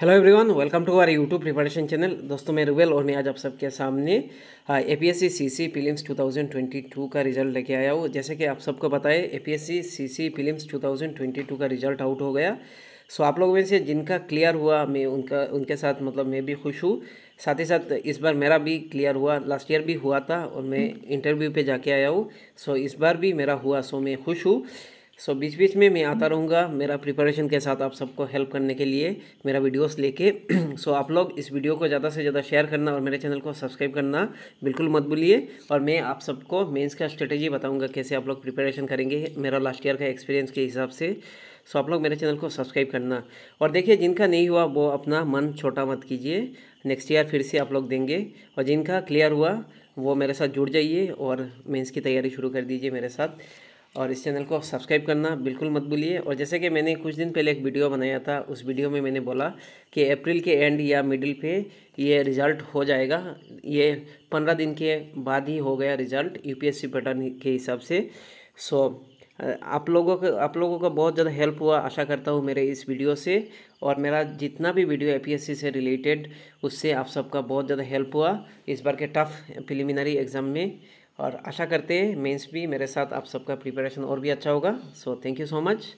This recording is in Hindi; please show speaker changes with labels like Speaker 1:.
Speaker 1: hello everyone welcome to our YouTube preparation channel दोस्तों मैं रुबेल और मैं आज आप सबके सामने A P S C C C prelims two thousand twenty two का रिजल्ट लेके आया हूँ जैसे कि आप सबको बताए A P S C C C prelims two thousand twenty two का रिजल्ट आउट हो गया सो आप लोगों में से जिनका क्लियर हुआ मैं उनका उनके साथ मतलब मैं भी खुश हूँ साथ ही साथ इस बार मेरा भी क्लियर हुआ लास्ट ईयर भी हुआ था और मैं इंटरव्यू पर जाके आया हूँ सो इस बार भी मेरा हुआ सो मैं खुश हूँ सो so, बीच बीच में मैं आता रहूँगा मेरा प्रिपरेशन के साथ आप सबको हेल्प करने के लिए मेरा वीडियोस लेके सो so, आप लोग इस वीडियो को ज़्यादा से ज़्यादा शेयर करना और मेरे चैनल को सब्सक्राइब करना बिल्कुल मत भूलिए और मैं आप सबको मेंस का स्ट्रेटेजी बताऊँगा कैसे आप लोग प्रिपरेशन करेंगे मेरा लास्ट ईयर का एक्सपीरियंस के हिसाब से सो so, आप लोग मेरे चैनल को सब्सक्राइब करना और देखिए जिनका नहीं हुआ वो अपना मन छोटा मत कीजिए नेक्स्ट ईयर फिर से आप लोग देंगे और जिनका क्लियर हुआ वो मेरे साथ जुड़ जाइए और मेन्स की तैयारी शुरू कर दीजिए मेरे साथ और इस चैनल को सब्सक्राइब करना बिल्कुल मत भूलिए और जैसे कि मैंने कुछ दिन पहले एक वीडियो बनाया था उस वीडियो में मैंने बोला कि अप्रैल के एंड या मिडिल पे ये रिज़ल्ट हो जाएगा ये पंद्रह दिन के बाद ही हो गया रिज़ल्ट यूपीएससी पैटर्न के हिसाब से सो आप लोगों को आप लोगों का बहुत ज़्यादा हेल्प हुआ आशा करता हूँ मेरे इस वीडियो से और मेरा जितना भी वीडियो ए से रिलेटेड उससे आप सबका बहुत ज़्यादा हेल्प हुआ इस बार के टफ प्रिलिमिनरी एग्ज़ाम में और आशा करते हैं मेंस भी मेरे साथ आप सबका प्रिपरेशन और भी अच्छा होगा so thank you so much